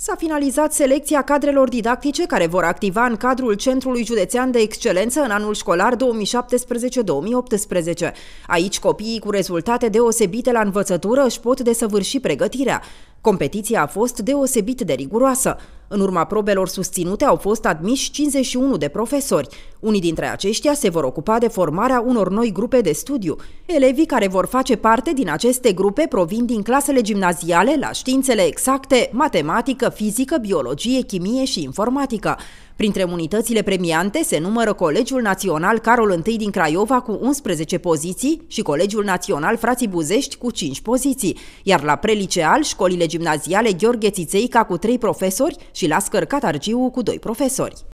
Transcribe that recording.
S-a finalizat selecția cadrelor didactice care vor activa în cadrul Centrului Județean de Excelență în anul școlar 2017-2018. Aici copiii cu rezultate deosebite la învățătură își pot desăvârși pregătirea. Competiția a fost deosebit de riguroasă. În urma probelor susținute au fost admiși 51 de profesori. Unii dintre aceștia se vor ocupa de formarea unor noi grupe de studiu. Elevii care vor face parte din aceste grupe provin din clasele gimnaziale la științele exacte, matematică, fizică, biologie, chimie și informatică. Printre unitățile premiante se numără Colegiul Național Carol I din Craiova cu 11 poziții și Colegiul Național Frații Buzești cu 5 poziții, iar la preliceal școlile gimnaziale Gheorghe Țițeica cu 3 profesori și la Scărcat Argiu cu 2 profesori.